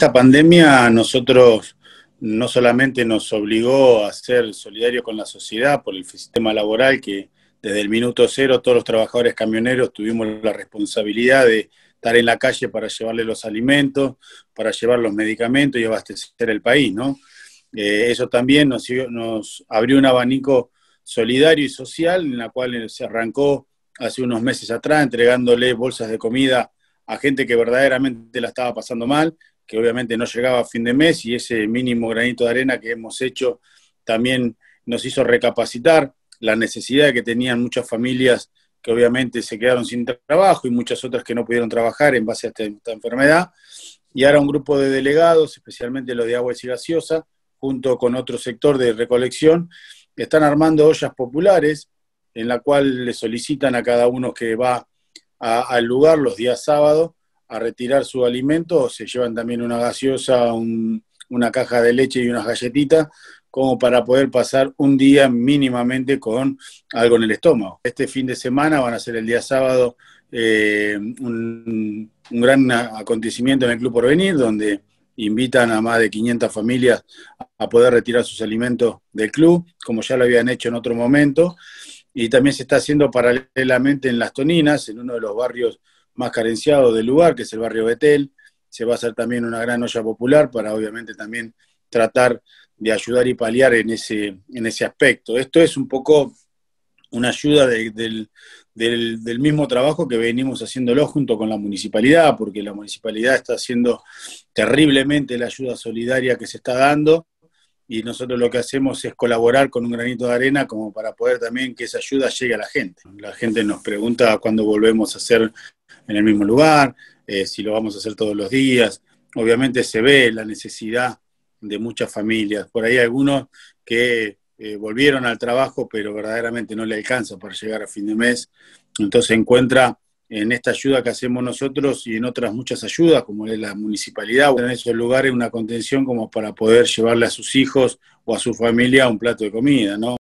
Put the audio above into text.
Esta pandemia nosotros no solamente nos obligó a ser solidarios con la sociedad por el sistema laboral que desde el minuto cero todos los trabajadores camioneros tuvimos la responsabilidad de estar en la calle para llevarle los alimentos, para llevar los medicamentos y abastecer el país, ¿no? Eh, eso también nos, nos abrió un abanico solidario y social en la cual se arrancó hace unos meses atrás entregándole bolsas de comida a gente que verdaderamente la estaba pasando mal que obviamente no llegaba a fin de mes y ese mínimo granito de arena que hemos hecho también nos hizo recapacitar la necesidad que tenían muchas familias que obviamente se quedaron sin trabajo y muchas otras que no pudieron trabajar en base a esta, enfermedad. Y ahora un grupo de delegados, especialmente los de agua y gaseosa, junto con otro sector de recolección, están armando ollas populares en la cual le solicitan a cada uno que va al lugar los días sábados a retirar su alimento, se llevan también una gaseosa, una caja de leche y unas galletitas, como para poder pasar un día mínimamente con algo en el estómago. Este fin de semana van a ser el día sábado eh, un, un, gran acontecimiento en el Club Porvenir, donde invitan a más de 500 familias a poder retirar sus alimentos del club, como ya lo habían hecho en otro momento. Y también se está haciendo paralelamente en Las Toninas, en uno de los barrios más carenciado del lugar, que es el barrio Betel. Se va a hacer también una gran olla popular para obviamente también tratar de ayudar y paliar en ese, en ese aspecto. Esto es un poco una ayuda del, del, mismo trabajo que venimos haciéndolo junto con la municipalidad, porque la municipalidad está haciendo terriblemente la ayuda solidaria que se está dando y nosotros lo que hacemos es colaborar con un granito de arena como para poder también que esa ayuda llegue a la gente. La gente nos pregunta cuándo volvemos a hacer en el mismo lugar, eh, si lo vamos a hacer todos los días. Obviamente se ve la necesidad de muchas familias. Por ahí algunos que eh, volvieron al trabajo, pero verdaderamente no le alcanza para llegar a fin de mes. Entonces encuentra en esta ayuda que hacemos nosotros y en otras muchas ayudas, como es la municipalidad, en esos lugares una contención como para poder llevarle a sus hijos o a su familia un plato de comida, ¿no?